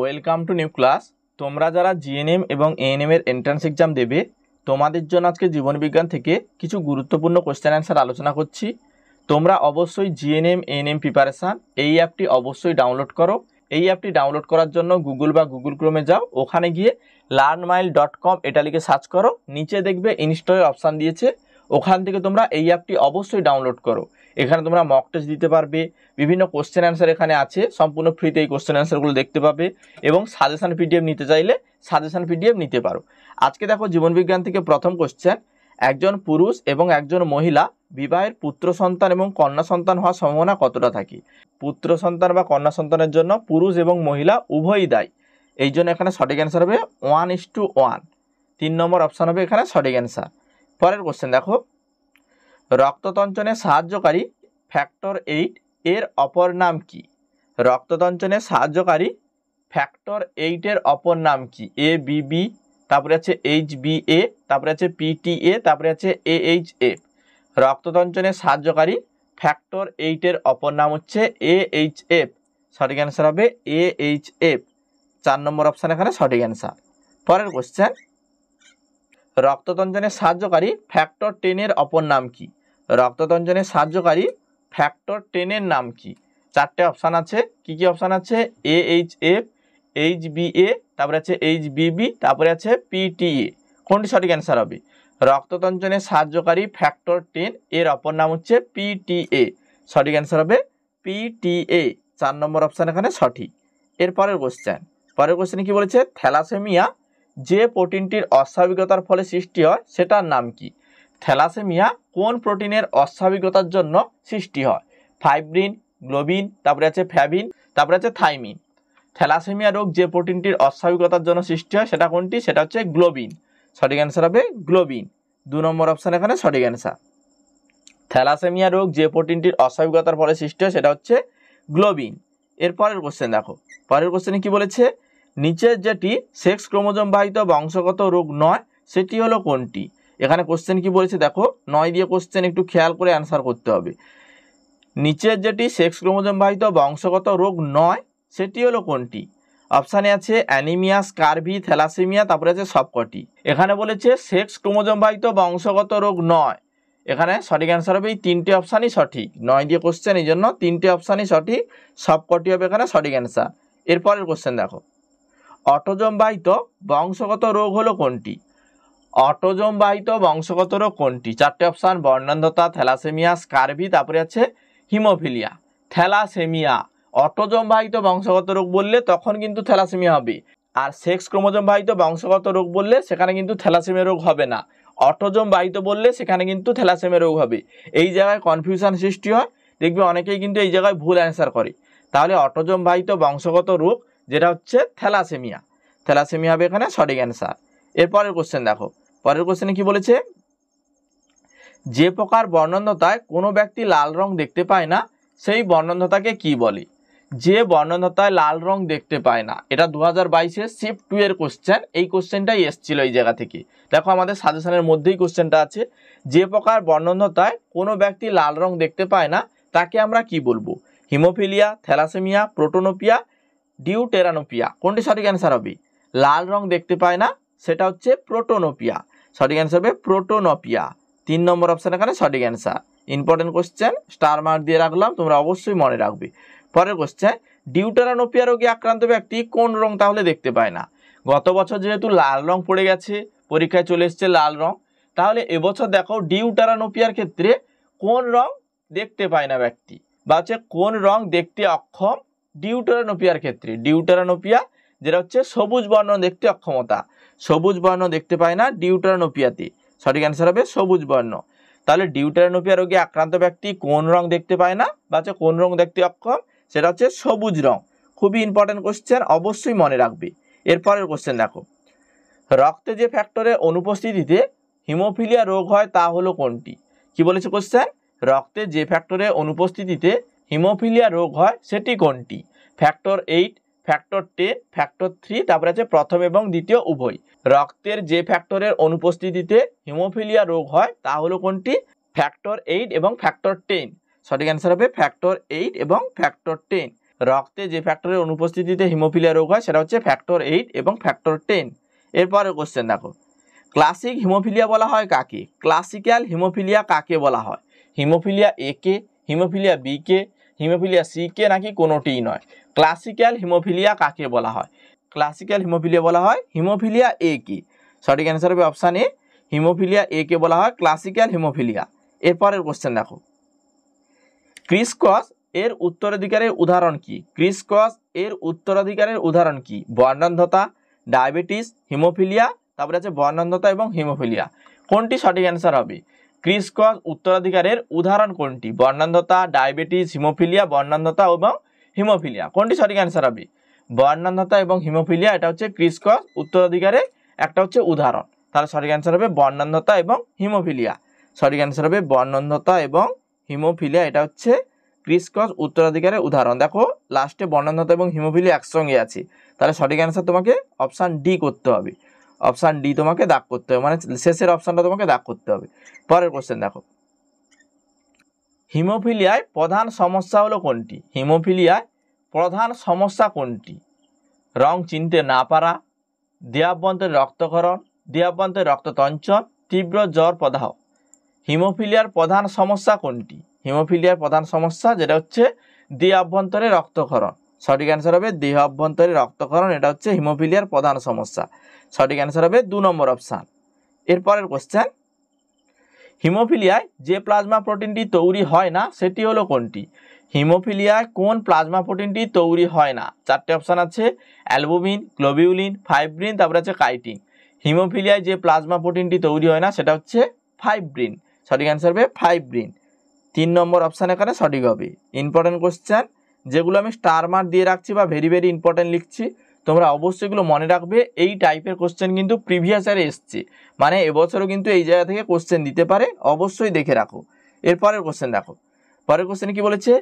welcome to new class তোমরা যারা GNM এবং এএনএম এর এন্ট্রান্স এক্সাম দেবে তোমাদের জন্য আজকে জীবনবিজ্ঞান থেকে কিছু গুরুত্বপূর্ণ কোয়েশ্চেন অ্যান্সার আলোচনা করছি তোমরা অবশ্যই জিএনএম এএনএম প্রিপারেশান এই অ্যাপটি অবশ্যই ডাউনলোড করো এই অ্যাপটি ডাউনলোড করার জন্য গুগল বা গুগল ক্রোমে যাও ওখানে গিয়ে লার্ন মাইল ডট কম এটা লিখে সার্চ করো নিচে দেখবে ইনস্টলের অপশান দিয়েছে ওখান থেকে তোমরা এই অ্যাপটি অবশ্যই ডাউনলোড করো এখানে তোমরা মক টেস্ট দিতে পারবে বিভিন্ন কোশ্চেন অ্যান্সার এখানে আছে সম্পূর্ণ ফ্রিতে এই কোশ্চেন অ্যান্সারগুলো দেখতে পাবে এবং সাজেশান পিডিএফ নিতে চাইলে সাজেশান পিডিএফ নিতে পারো আজকে দেখো জীবনবিজ্ঞান থেকে প্রথম কোশ্চেন একজন পুরুষ এবং একজন মহিলা বিবাহের পুত্র সন্তান এবং কন্যা সন্তান হওয়ার সম্ভাবনা কতটা থাকে পুত্র সন্তান বা কন্যা সন্তানের জন্য পুরুষ এবং মহিলা উভয়ই দায়ী এই জন্য এখানে সঠিক অ্যান্সার হবে ওয়ান ইস টু ওয়ান তিন নম্বর অপশান হবে এখানে সঠিক অ্যান্সার পরের কোশ্চেন দেখো রক্ততঞ্চনে সাহায্যকারী ফ্যাক্টর এইট এর অপর নাম কি রক্ততঞ্চনে সাহায্যকারী ফ্যাক্টর এইটের অপর নাম কি এ বিবি তারপরে আছে এইচ বি এ তারপরে আছে পিটিএ তারপরে আছে এ এইচ এফ রক্ততঞ্চনে সাহায্যকারী ফ্যাক্টর এইটের অপর নাম হচ্ছে এ এইচ এফ সঠিক অ্যান্সার হবে এ এইচ এফ চার নম্বর অপশান এখানে সঠিক অ্যান্সার পরের কোশ্চেন রক্ততঞ্জনের সাহায্যকারী ফ্যাক্টর টেনের অপর নাম কি রক্ততঞ্জনের সাহায্যকারী ফ্যাক্টর টেনের নাম কি চারটে অপশান আছে কি কি অপশান আছে A H F H B A তারপরে আছে এইচ বিবি তারপরে আছে পিটিএ কোনটি সঠিক অ্যান্সার হবে রক্ততঞ্জনের সাহায্যকারী ফ্যাক্টর টেন এর অপর নাম হচ্ছে পিটিএ সঠিক অ্যান্সার হবে পিটিএ চার নম্বর অপশান এখানে সঠিক এরপরের কোশ্চেন পরের কোশ্চেনে কি বলেছে থ্যালাসেমিয়া যে প্রোটিনটির অস্বাভাবিকতার ফলে সৃষ্টি হয় সেটার নাম কি থ্যালাসেমিয়া কোন প্রোটিনের অস্বাভাবিকতার জন্য সৃষ্টি হয় ফাইব্রিন গ্লোবিন তারপরে আছে ফ্যাবিন তারপরে আছে থাইমিন থ্যালাসেমিয়া রোগ যে প্রোটিনটির অস্বাভাবিকতার জন্য সৃষ্টি হয় সেটা কোনটি সেটা হচ্ছে গ্লোবিন সঠিক অ্যান্সার হবে গ্লোবিন দু নম্বর অপশান এখানে সঠিক অ্যান্সার থ্যালাসেমিয়া রোগ যে প্রোটিনটির অস্বাভাবিকতার ফলে সৃষ্টি হয় সেটা হচ্ছে গ্লোবিন এরপরের কোশ্চেন দেখো পরের কোশ্চেনে কি বলেছে নিচের যেটি সেক্স ক্রোমোজোমবাহিত বংশগত রোগ নয় সেটি হলো কোনটি এখানে কোশ্চেন কি বলেছে দেখো নয় দিয়ে কোশ্চেন একটু খেয়াল করে অ্যান্সার করতে হবে নিচের যেটি সেক্স ক্রোমোজোমবাহিত বংশগত রোগ নয় সেটি হলো কোনটি অপশানে আছে অ্যানিমিয়া স্কারভি থ্যালাসেমিয়া তারপরে আছে সবকটি এখানে বলেছে সেক্স ক্রোমোজোমবাহিত বংশগত রোগ নয় এখানে সঠিক অ্যান্সার হবে এই তিনটি অপশানই সঠিক নয় দিয়ে কোশ্চেন এই জন্য তিনটি অপশানই সঠিক সবকটি হবে এখানে সঠিক অ্যান্সার এরপরের কোশ্চেন দেখো অটোজম বাহিত বংশগত রোগ হলো কোনটি অটোজম বাহিত বংশগত রোগ কোনটি চারটে অপশান বর্ণান্ধতা থ্যালাসেমিয়া স্কারভি তারপরে আছে হিমোফিলিয়া থ্যালাসেমিয়া অটোজম বাহিত বংশগত রোগ বললে তখন কিন্তু থ্যালাসেমিয়া হবে আর সেক্স ক্রোমোজম বাহিত বংশগত রোগ বললে সেখানে কিন্তু থ্যালাসেমিয়া রোগ হবে না অটোজম বাহিত বললে সেখানে কিন্তু থ্যালাসেমিয়া রোগ হবে এই জায়গায় কনফিউশন সৃষ্টি হয় দেখবে অনেকেই কিন্তু এই জায়গায় ভুল অ্যান্সার করে তাহলে অটোজম বাহিত বংশগত রোগ যেটা হচ্ছে থ্যালাসেমিয়া থ্যালাসেমিয়া হবে এখানে সঠিক অ্যান্সার এরপরের কোশ্চেন দেখো পরের কোশ্চেনে কি বলেছে যে প্রকার বর্ণন্ধতায় কোনো ব্যক্তি লাল রং দেখতে পায় না সেই বর্ণন্ধতাকে কি বলে যে বর্ণন্ধতায় লাল রং দেখতে পায় না এটা দু হাজার বাইশের শিফট টু এর কোশ্চেন এই কোশ্চেনটাই এসছিল এই জায়গা থেকে দেখো আমাদের সাজেশনের মধ্যেই কোশ্চেনটা আছে যে প্রকার বর্ণন্ধতায় কোনো ব্যক্তি লাল রং দেখতে পায় না তাকে আমরা কি বলবো হিমোফিলিয়া থ্যালাসেমিয়া প্রোটোনোপিয়া ডিউটেরানোপিয়া কোনটি সঠিক অ্যান্সার হবে লাল রং দেখতে পায় না সেটা হচ্ছে প্রোটোনোপিয়া সঠিক অ্যান্সার হবে প্রোটোনোপিয়া তিন নম্বর অপশান এখানে সঠিক answer important question star mark দিয়ে রাখলাম তোমরা অবশ্যই মনে রাখবে পরের কোশ্চেন ডিউটেরানোপিয়া রোগে আক্রান্ত ব্যক্তি কোন রং তাহলে দেখতে পায় না গত বছর যেহেতু লাল রং পড়ে গেছে পরীক্ষায় চলে এসছে লাল রং তাহলে এবছর দেখো ডিউটারানোপিয়ার ক্ষেত্রে কোন রং দেখতে পায় না ব্যক্তি বা হচ্ছে কোন রং দেখতে অক্ষম ডিউটারানোপিয়ার ক্ষেত্রে ডিউটেরানোপিয়া যেটা হচ্ছে সবুজ বর্ণ দেখতে অক্ষমতা সবুজ বর্ণ দেখতে পায় না ডিউটারানোপিয়াতে সঠিক অ্যান্সার হবে সবুজ বর্ণ তাহলে ডিউটারানোপিয়া রোগে আক্রান্ত ব্যক্তি কোন রং দেখতে পায় না বা হচ্ছে কোন রং দেখতে অক্ষম সেটা হচ্ছে সবুজ রং খুবই ইম্পর্টেন্ট কোশ্চেন অবশ্যই মনে রাখবে এরপরের কোশ্চেন দেখো রক্তে যে ফ্যাক্টরের অনুপস্থিতিতে হিমোফিলিয়া রোগ হয় তা হলো কোনটি কি বলেছে কোশ্চেন রক্তে যে ফ্যাক্টরের অনুপস্থিতিতে হিমোফিলিয়া রোগ হয় সেটি কোনটি factor eight factor ten factor three তারপরে আছে প্রথম এবং দ্বিতীয় উভয় রক্তের যে ফ্যাক্টরের অনুপস্থিতিতে হিমোফিলিয়া রোগ হয় তা হলো কোনটি ফ্যাক্টর এইট এবং ফ্যাক্টর টেন সঠিক অ্যান্সার হবে ফ্যাক্টর এইট এবং ফ্যাক্টর টেন রক্তে যে ফ্যাক্টরের অনুপস্থিতিতে হিমোফিলিয়া রোগ হয় সেটা হচ্ছে ফ্যাক্টর এইট এবং ফ্যাক্টর টেন এরপরে কোশ্চেন দেখো ক্লাসিক হিমোফিলিয়া বলা হয় কাকে ক্লাসিক্যাল হিমোফিলিয়া কাকে বলা হয় হিমোফিলিয়া এ কে হিমোফিলিয়া বি কে হিমোফিলিয়া সি কে নাকি কোনোটিই নয় ক্লাসিক্যাল হিমোফিলিয়া কাকে বলা হয় ক্লাসিক্যাল হিমোফিলিয়া বলা হয় হিমোফিলিয়া এ কি সঠিক অ্যান্সার হবে অপশান এ হিমোফিলিয়া এ কে বলা হয় ক্লাসিক্যাল হিমোফিলিয়া এরপরের কোশ্চেন দেখো ক্রিসকস এর উত্তরাধিকারের উদাহরণ কি ক্রিসকস এর উত্তরাধিকারের উদাহরণ কি বর্ণান্ধতা ডায়াবেটিস হিমোফিলিয়া তারপরে আছে বর্ণান্ধতা এবং হিমোফিলিয়া কোনটি সঠিক অ্যান্সার হবে ক্রিসকস উত্তরাধিকারের উদাহরণ কোনটি বর্ণান্ধতা ডায়াবেটিস হিমোফিলিয়া বর্ণান্ধতা এবং হিমোফিলিয়া কোনটি সঠিক অ্যান্সার হবে বর্ণান্ধতা এবং হিমোফিলিয়া এটা হচ্ছে ক্রিসকস উত্তরাধিকারের একটা হচ্ছে উদাহরণ তাহলে সঠিক অ্যান্সার হবে বর্ণান্ধতা এবং হিমোফিলিয়া সঠিক অ্যান্সার হবে বর্ণান্ধতা এবং হিমোফিলিয়া এটা হচ্ছে ক্রিসকস উত্তরাধিকারের উদাহরণ দেখো লাস্টে বর্ণান্ধতা এবং হিমোফিলিয়া একসঙ্গে আছে তাহলে সঠিক অ্যান্সার তোমাকে অপশান ডি করতে হবে অপশান ডি তোমাকে দাগ করতে হবে মানে শেষের অপশানটা তোমাকে দাগ করতে হবে পরের কোশ্চেন দেখো হিমোফিলিয়ায় প্রধান সমস্যা হলো কোনটি হিমোফিলিয়ায় প্রধান সমস্যা কোনটি রং চিনতে না পারা দেহাভ্যন্তের রক্তকরণ রক্ত রক্ততঞ্চন তীব্র জ্বর প্রদাহ হিমোফিলিয়ার প্রধান সমস্যা কোনটি হিমোফিলিয়ার প্রধান সমস্যা যেটা হচ্ছে দেহ রক্তকরণ সঠিক অ্যান্সার হবে দেহ অভ্যন্তরে রক্তকরণ এটা হচ্ছে হিমোফিলিয়ার প্রধান সমস্যা সঠিক অ্যান্সার হবে দু নম্বর অপশান এরপরের কোশ্চেন হিমোফিলিয়ায় যে প্লাজমা প্রোটিনটি তৈরি হয় না সেটি হলো কোনটি হিমোফিলিয়ায় কোন প্লাজমা প্রোটিনটি তৈরি হয় না চারটে অপশান আছে অ্যালবুমিন গ্লোবিউলিন ফাইব্রিন তারপরে আছে কাইটিন হিমোফিলিয়ায় যে প্লাজমা প্রোটিনটি তৈরি হয় না সেটা হচ্ছে ফাইব্রিন সঠিক অ্যান্সার হবে ফাইব্রিন তিন নম্বর অপশান এখানে সঠিক হবে ইম্পর্টেন্ট কোশ্চেন যেগুলো আমি স্টার মার্ক দিয়ে রাখছি বা ভেরি ভেরি ইম্পর্ট্যান্ট লিখছি তোমরা অবশ্যই এগুলো মনে রাখবে এই টাইপের কোশ্চেন কিন্তু প্রিভিয়াস ইয়ারে এসছে মানে এবছরও কিন্তু এই জায়গা থেকে কোশ্চেন দিতে পারে অবশ্যই দেখে রাখো এরপরের কোশ্চেন দেখো পরের কোশ্চেন কি বলেছে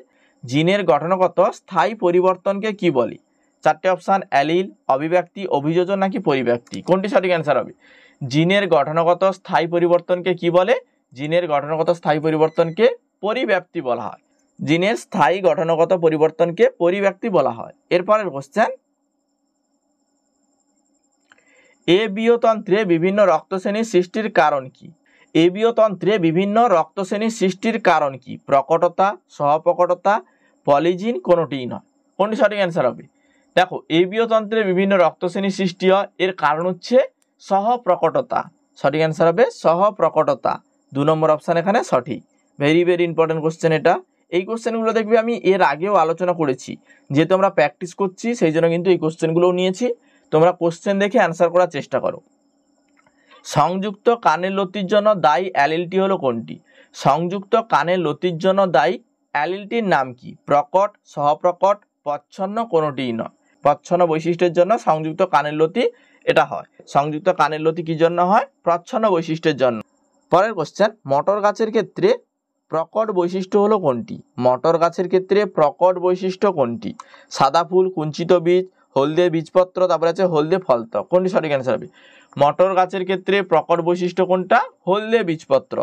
জিনের গঠনগত স্থায়ী পরিবর্তনকে কি বলি চারটে অপশান অ্যালিল অভিব্যক্তি অভিযোজন নাকি পরিব্যক্তি কোনটি সঠিক অ্যান্সার হবে জিনের গঠনগত স্থায়ী পরিবর্তনকে কি বলে জিনের গঠনগত স্থায়ী পরিবর্তনকে পরিব্যাপ্তি বলা হয় জিনের স্থায়ী গঠনগত পরিবর্তনকে পরিব্যক্তি বলা হয় এরপরের কোশ্চেন এ তন্ত্রে বিভিন্ন রক্তশ্রেণীর সৃষ্টির কারণ কি এ তন্ত্রে বিভিন্ন রক্তশ্রেণীর সৃষ্টির কারণ কি প্রকটতা সহপ্রকটতা পলিজিন কোনোটিই নয় কোনটি সঠিক অ্যান্সার হবে দেখো এ তন্ত্রে বিভিন্ন রক্তশ্রেণীর সৃষ্টি হয় এর কারণ হচ্ছে সহপ্রকটতা সঠিক অ্যান্সার হবে সহপ্রকটতা দু নম্বর অপশান এখানে সঠিক ভেরি ভেরি ইম্পর্টেন্ট কোশ্চেন এটা এই কোশ্চেনগুলো দেখবে আমি এর আগেও আলোচনা করেছি যেহেতু আমরা প্র্যাকটিস করছি সেই জন্য কিন্তু এই কোশ্চেনগুলোও নিয়েছি তোমরা কোশ্চেন দেখে অ্যান্সার করার চেষ্টা করো সংযুক্ত কানের লতির জন্য দায়ী অ্যালিলটি হলো কোনটি সংযুক্ত কানের লতির জন্য দায়ী অ্যালিলটির নাম কি প্রকট সহপ্রকট প্রচ্ছন্ন কোনোটিই নয় প্রচ্ছন্ন বৈশিষ্ট্যের জন্য সংযুক্ত কানের লতি এটা হয় সংযুক্ত কানের লতি কি জন্য হয় প্রচ্ছন্ন বৈশিষ্ট্যের জন্য পরের কোশ্চেন মটর গাছের ক্ষেত্রে প্রকট বৈশিষ্ট্য হলো কোনটি মটর গাছের ক্ষেত্রে প্রকট বৈশিষ্ট্য কোনটি সাদা ফুল কুঞ্চিত বীজ হলদে বীজপত্র তারপরে আছে হলদে ফলত কোনটি সঠিক অ্যান্সার হবে মটর গাছের ক্ষেত্রে প্রকট বৈশিষ্ট্য কোনটা হলদে বীজপত্র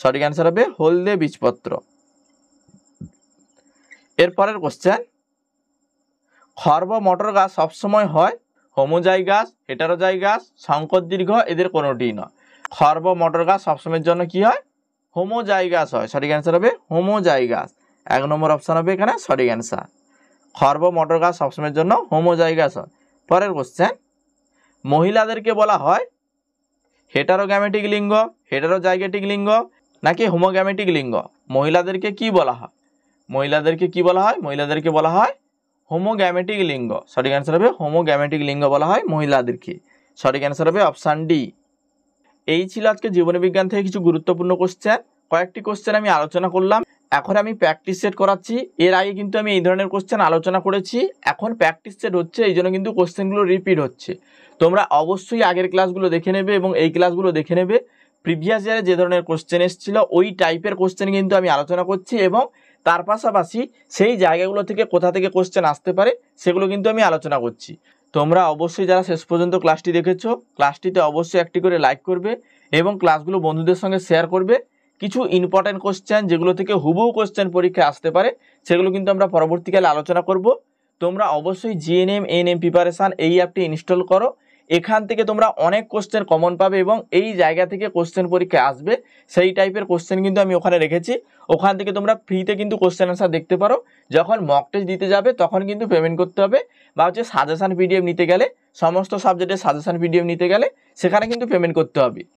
সঠিক অ্যান্সার হবে হলদে বীজপত্র এরপরের কোশ্চেন খর্ব মটর গাছ সবসময় হয় হেটারোজাই গাছ শঙ্কর দীর্ঘ এদের কোনোটিই নয় খর্ব মটর গাছ সবসময়ের জন্য কি হয় হোমোজাইগাস হয় সঠিক অ্যান্সার হবে হোমোজাইগাস এক নম্বর অপশান হবে এখানে সঠিক অ্যান্সার খর্ব মটর গাছ সবসময়ের জন্য হোমোজাইগাস হয় পরের কোশ্চেন মহিলাদেরকে বলা হয় হেটারোগ্যামেটিক লিঙ্গ হেটারোজাইগেটিক লিঙ্গ নাকি হোমোগ্যামেটিক লিঙ্গ মহিলাদেরকে কি বলা হয় মহিলাদেরকে কি বলা হয় মহিলাদেরকে বলা হয় হোমোগ্যামেটিক লিঙ্গ সঠিক অ্যান্সার হবে হোমোগ্যামেটিক লিঙ্গ বলা হয় মহিলাদেরকে সঠিক অ্যান্সার হবে অপশান ডি এই ছিল আজকে জীবনবিজ্ঞান থেকে কিছু গুরুত্বপূর্ণ কোশ্চেন কয়েকটি কোশ্চেন আমি আলোচনা করলাম এখন আমি প্র্যাকটিস সেট করাচ্ছি এর আগে কিন্তু আমি এই ধরনের কোশ্চেন আলোচনা করেছি এখন প্র্যাকটিস সেট হচ্ছে এই জন্য কিন্তু কোশ্চেনগুলো রিপিট হচ্ছে তোমরা অবশ্যই আগের ক্লাসগুলো দেখে নেবে এবং এই ক্লাসগুলো দেখে নেবে প্রিভিয়াস ইয়ারে যে ধরনের কোশ্চেন এসেছিলো ওই টাইপের কোশ্চেন কিন্তু আমি আলোচনা করছি এবং তার পাশাপাশি সেই জায়গাগুলো থেকে কোথা থেকে কোশ্চেন আসতে পারে সেগুলো কিন্তু আমি আলোচনা করছি তোমরা অবশ্যই যারা শেষ পর্যন্ত ক্লাসটি দেখেছো ক্লাসটিতে অবশ্যই একটি করে লাইক করবে এবং ক্লাসগুলো বন্ধুদের সঙ্গে শেয়ার করবে কিছু ইম্পর্ট্যান্ট কোশ্চেন যেগুলো থেকে হুবহু কোশ্চেন পরীক্ষায় আসতে পারে সেগুলো কিন্তু আমরা পরবর্তীকালে আলোচনা করব তোমরা অবশ্যই জিএনএম এনএম প্রিপারেশান এই অ্যাপটি ইনস্টল করো এখান থেকে তোমরা অনেক কোশ্চেন কমন পাবে এবং এই জায়গা থেকে কোশ্চেন পরীক্ষা আসবে সেই টাইপের কোশ্চেন কিন্তু আমি ওখানে রেখেছি ওখান থেকে তোমরা ফ্রিতে কিন্তু কোশ্চেন আনসার দেখতে পারো যখন মক টেস্ট দিতে যাবে তখন কিন্তু পেমেন্ট করতে হবে বা হচ্ছে সাজেশান পিডিএফ নিতে গেলে সমস্ত সাবজেক্টের সাজেশান পিডিএফ নিতে গেলে সেখানে কিন্তু পেমেন্ট করতে হবে